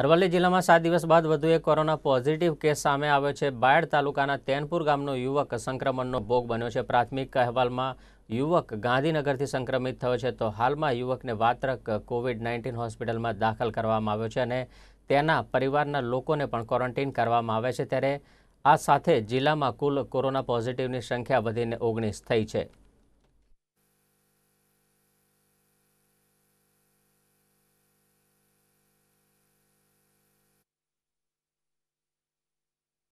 અરવલ્લી જિલ્લામાં સાત દિવસ બાદ વધુ એક કોરોના પોઝિટિવ કેસ સામે આવ્યો છે બાયડ તાલુકાના તેનપુર ગામનો યુવક સંક્રમણનો ભોગ બન્યો છે પ્રાથમિક અહેવાલમાં યુવક ગાંધીનગરથી સંક્રમિત થયો છે તો હાલમાં યુવકને વાત્રક કોવિડ નાઇન્ટીન હોસ્પિટલમાં દાખલ કરવામાં આવ્યો છે અને તેના પરિવારના લોકોને પણ ક્વોરન્ટીન કરવામાં આવે છે ત્યારે આ સાથે જિલ્લામાં કુલ કોરોના પોઝિટિવની સંખ્યા વધીને ઓગણીસ થઈ છે